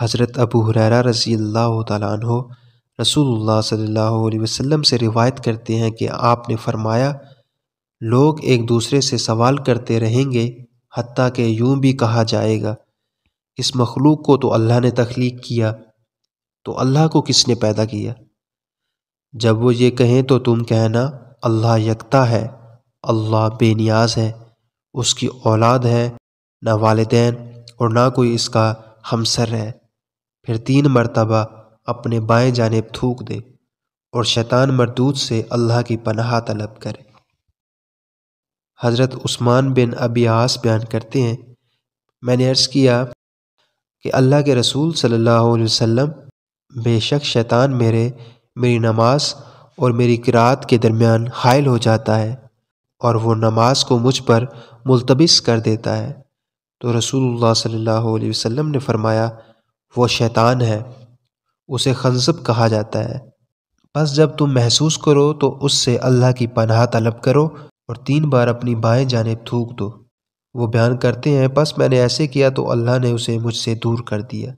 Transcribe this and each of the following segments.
हज़रत अबू हुररा रज़ी अल्लाह तु रसूलुल्लाह सल्लल्लाहु अलैहि वसल्लम से रिवायत करते हैं कि आपने फरमाया लोग एक दूसरे से सवाल करते रहेंगे हती कि यूं भी कहा जाएगा इस मखलूक को तो अल्लाह ने तख्लीक किया तो अल्लाह को किसने पैदा किया जब वो ये कहें तो तुम कहना अल्लाह यकता है अल्लाह बेनियाज है उसकी औलाद है ना वालदेन और ना कोई इसका हमसर है फिर तीन मरतबा अपने बाएं जानेब थूक दे और शैतान मरदूत से अल्लाह की पनाह तलब करे हज़रत उस्मान बिन अबियास बयान करते हैं मैंने अर्ज़ किया कि अल्लाह के रसूल सल्लल्लाहु अलैहि वसल्लम बेशक शैतान मेरे मेरी नमाज और मेरी किरात के दरमियान हायल हो जाता है और वो नमाज को मुझ पर मुलतबिस कर देता है तो रसूलुल्लाह सल्लल्लाहु अलैहि वसल्लम ने फरमाया वो शैतान है उसे खनसब कहा जाता है बस जब तुम महसूस करो तो उससे अल्लाह की पनाह तलब करो और तीन बार अपनी बाएं जानेब थूक दो वो बयान करते हैं बस मैंने ऐसे किया तो अल्लाह ने उसे मुझसे दूर कर दिया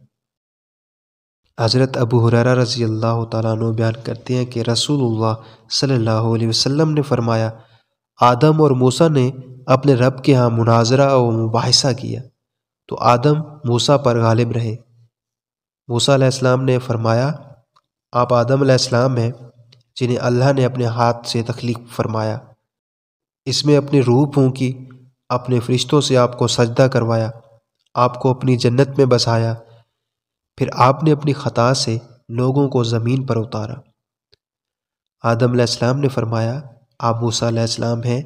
हज़रत अबू हुरारा रज़ी अल्लाह तु बयान करते हैं कि रसूलुल्लाह सल्लल्लाहु अलैहि वसल्लम ने फ़रमाया आदम और मूसा ने अपने रब के यहाँ मुनाजरा और मुबासा किया तो आदम मूसा पर गालिब रहे मूसा अलैहिस्सलाम ने फरमाया आप आदम अलैहिस्सलाम हैं जिन्हें अल्लाह ने अपने हाथ से तख्लीक फरमाया इसमें अपनी रूह फूँकी अपने फरिश्तों से आपको सजदा करवाया आपको अपनी जन्नत में बसाया फिर आपने अपनी ख़ता से लोगों को ज़मीन पर उतारा आदम अलैहिस्सलाम ने फरमाया आप मूसा अलैहिस्सलाम हैं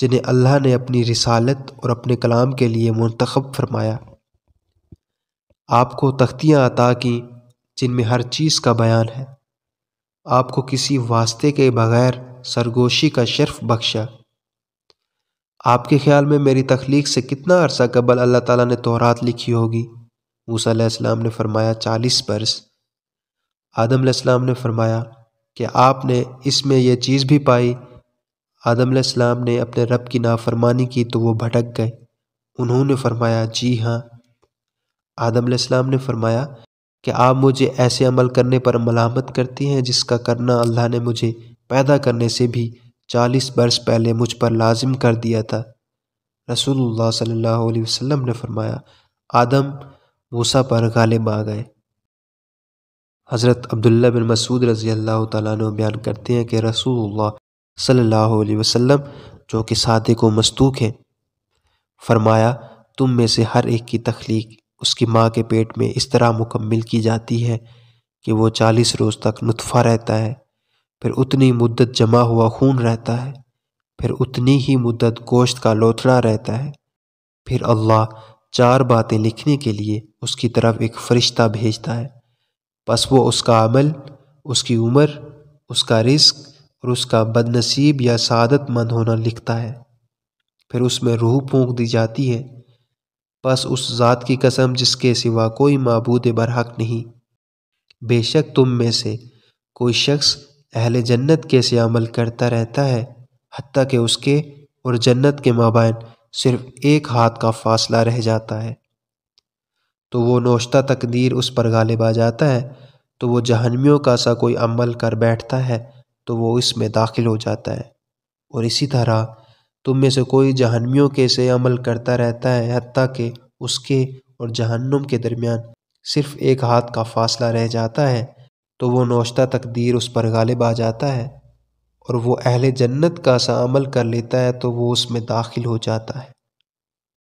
जिन्हें अल्लाह ने अपनी रिसालत और अपने कलाम के लिए मंतखब फरमाया आपको तख्तियाँ अता की जिनमें हर चीज़ का बयान है आपको किसी वास्ते के बगैर सरगोशी का शर्फ बख्शा आपके ख्याल में मेरी तख्लीक से कितना अरसा कबल अल्लाह ताला ने तोरात लिखी होगी मूसा ने फरमाया चालीस बरस आदम सलाम ने फरमाया कि आपने इसमें यह चीज़ भी पाई आदम अलैहिस्सलाम ने अपने रब की नाफरमानी की तो वो भटक गए उन्होंने फरमाया जी हाँ आदम आदम ने फरमाया कि आप मुझे ऐसे अमल करने पर मलामत करती हैं जिसका करना अल्लाह ने मुझे पैदा करने से भी चालीस बरस पहले मुझ पर लाजिम कर दिया था रसूलुल्लाह सल्लल्लाहु अलैहि वसल्लम ने फरमाया आदम मूसा पर गालिब आ गए हज़रत अब्दुल्ला बिन मसूद रज़ी अल्लाह तयान बयान करते हैं कि रसूल सल्लल्लाहु वसम जो कि सादे को मस्तूक हैं फरमाया तुम में से हर एक की तख्लीक उसकी माँ के पेट में इस तरह मुकम्मल की जाती है कि वो चालीस रोज़ तक नुतफ़ा रहता है फिर उतनी मुद्दत जमा हुआ खून रहता है फिर उतनी ही मुद्दत गोश्त का लोथड़ा रहता है फिर अल्लाह चार बातें लिखने के लिए उसकी तरफ एक फ़रिश्ता भेजता है बस वो उसका अमल उसकी उम्र उसका रिस्क और उसका बदनसीब या सदतमंद होना लिखता है फिर उसमें रूह फूँक दी जाती है बस उस ज़ात की कसम जिसके सिवा कोई मबूद बरहक नहीं बेशक तुम में से कोई शख्स अहल जन्नत के से अमल करता रहता है हती कि उसके और जन्नत के माबैन सिर्फ एक हाथ का फासला रह जाता है तो वो नोश्ता तकदीर उस पर गालिब आ जाता है तो वो जहनमियों का सा कोई अमल कर बैठता है तो वो इसमें दाखिल हो जाता है और इसी तरह तुम में से कोई जहनमियों के से अमल करता रहता है हती कि उसके और जहन्नुम के दरमियान सिर्फ एक हाथ का फासला रह जाता है तो वो नौशता तकदीर उस पर गालिब आ जाता है और वो अहल जन्नत का सा अमल कर लेता है तो वो उसमें दाखिल हो जाता है